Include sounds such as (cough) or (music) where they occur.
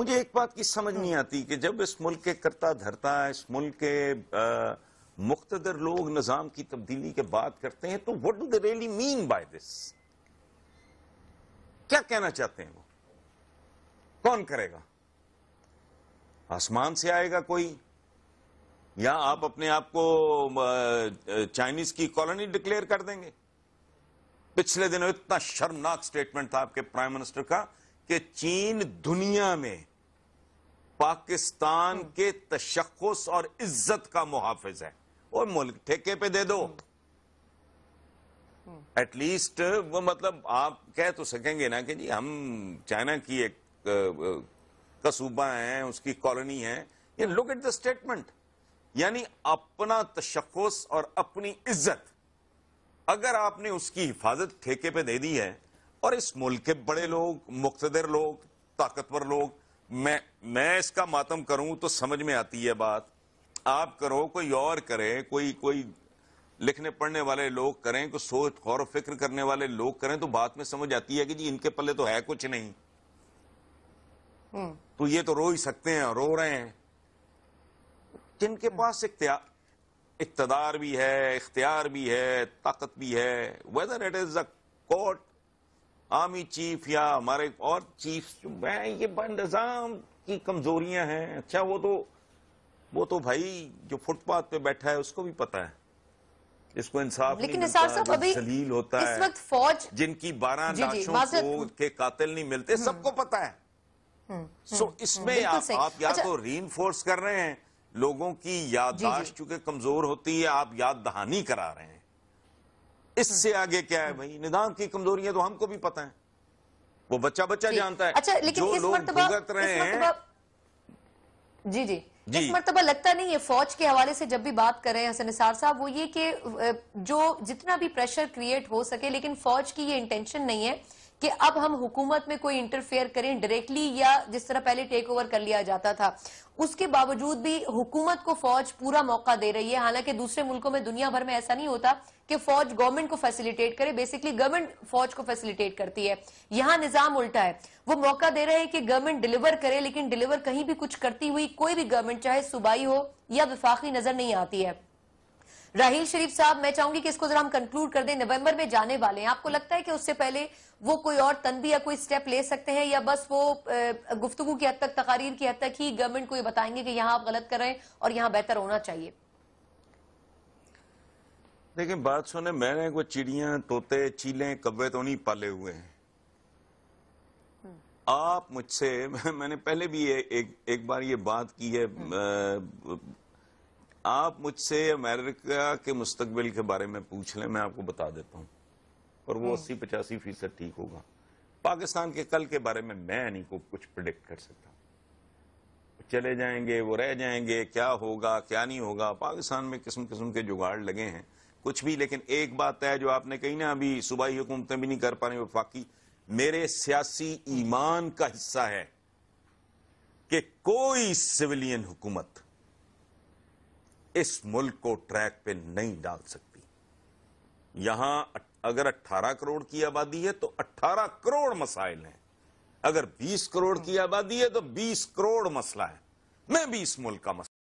मुझे एक बात की समझ नहीं आती कि जब इस मुल्क के करता धरता इस मुल्क के मुख्तर लोग निज़ाम की तब्दीली के बात करते हैं तो what do the really mean by this क्या कहना चाहते हैं वो कौन करेगा आसमान से आएगा कोई या आप अपने आप को चाइनीज की कॉलोनी डिक्लेयर कर देंगे पिछले दिनों इतना शर्मनाक स्टेटमेंट था आपके प्राइम मिनिस्टर का कि चीन दुनिया में पाकिस्तान के तशखस और इज्जत का मुहाफ़ है और मुल्क ठेके पे दे दो एटलीस्ट वो मतलब आप कह तो सकेंगे ना कि जी हम चाइना की एक कसूबा है उसकी कॉलोनी है ये लुक एट द स्टेटमेंट यानी अपना तशखस और अपनी इज्जत अगर आपने उसकी हिफाजत ठेके पे दे दी है और इस मुल्क के बड़े लोग मुख्तर लोग ताकतवर लोग मैं मैं इसका मातम करूं तो समझ में आती है बात आप करो कोई और करे कोई कोई लिखने पढ़ने वाले लोग करें कोई सोच गौर फिक्र करने वाले लोग करें तो बात में समझ आती है कि जी इनके पल्ले तो है कुछ नहीं हम्म। तो ये तो रो ही सकते हैं रो रहे हैं जिनके हम्म। पास इकतदार भी है इख्तियार भी है ताकत भी है whether it is a court army chief या हमारे और चीफ जो हैं ये बंदाम की कमजोरियां हैं अच्छा वो तो वो तो भाई जो फुटपाथ पे बैठा है उसको भी पता है इसको इंसाफ लेकिन जलील होता है इस वक्त फौज जिनकी बारह लाशों को के कातिल नहीं मिलते हम्म। सबको पता है सो हम्म, हम्म, इसमें आप, आप या अच्छा, तो री कर रहे हैं लोगों की याददाश्त चूंकि कमजोर होती है आप याद दहानी करा रहे हैं इससे आगे क्या है भाई निदान की कमजोरियां तो हमको भी पता है वो बच्चा बच्चा जानता है अच्छा लेकिन जो इस लोग भुगत रहे हैं जी जी जी इस मरतबा लगता नहीं है फौज के हवाले से जब भी बात कर रहे हैं हसन निसार साहब वो ये कि जो जितना भी प्रेशर क्रिएट हो सके लेकिन फौज की ये इंटेंशन नहीं है कि अब हम हुकूमत में कोई इंटरफेयर करें डायरेक्टली या जिस तरह पहले टेक ओवर कर लिया जाता था उसके बावजूद भी हुकूमत को फौज पूरा मौका दे रही है हालांकि दूसरे मुल्कों में दुनिया भर में ऐसा नहीं होता कि फौज गवर्नमेंट को फैसिलिटेट करे बेसिकली गवर्नमेंट फौज को फैसिलिटेट करती है यहां निजाम उल्टा है वो मौका दे रहे हैं कि गवर्नमेंट डिलीवर करे लेकिन डिलीवर कहीं भी कुछ करती हुई कोई भी गवर्नमेंट चाहे सूबाई हो या विफाखी नजर नहीं आती है राहील शरीफ साहब मैं चाहूंगी कि इसको जरा हम कंक्लूड कर दें नवंबर में जाने वाले हैं आपको लगता है कि उससे पहले वो कोई और तनबी या कोई स्टेप ले सकते हैं या बस वो गुफ्तगु की हद तक तकारीर की हद तक ही गवर्नमेंट को ये बताएंगे कि यहाँ आप गलत कर रहे हैं और यहाँ बेहतर होना चाहिए देखिए बात सुने मैंने वो चिड़िया तोते चीले कब्बे तो नहीं पाले हुए हैं आप मुझसे (laughs) मैंने पहले भी ए, एक एक बार ये बात की है आप मुझसे अमेरिका के मुस्तबिल के बारे में पूछ लें मैं आपको बता देता हूँ और वो हम्म। अस्सी पचासी फीसद ठीक होगा पाकिस्तान के कल के बारे में मैं नहीं को कुछ प्रिडिक्ट कर सकता चले जाएंगे वो रह जाएंगे क्या होगा क्या नहीं होगा पाकिस्तान में किस्म किस्म के जुगाड़ लगे हैं कुछ भी लेकिन एक बात है जो आपने कही ना अभी सूबाई हुकूमतें भी नहीं कर पा रही वफाकी मेरे सियासी ईमान का हिस्सा है कि कोई सिविलियन हुकूमत इस मुल्क को ट्रैक पे नहीं डाल सकती यहां अगर 18 करोड़ की आबादी है तो 18 करोड़ मसाइल हैं अगर 20 करोड़ की आबादी है तो 20 करोड़ मसला है मैं भी इस मुल्क का मसला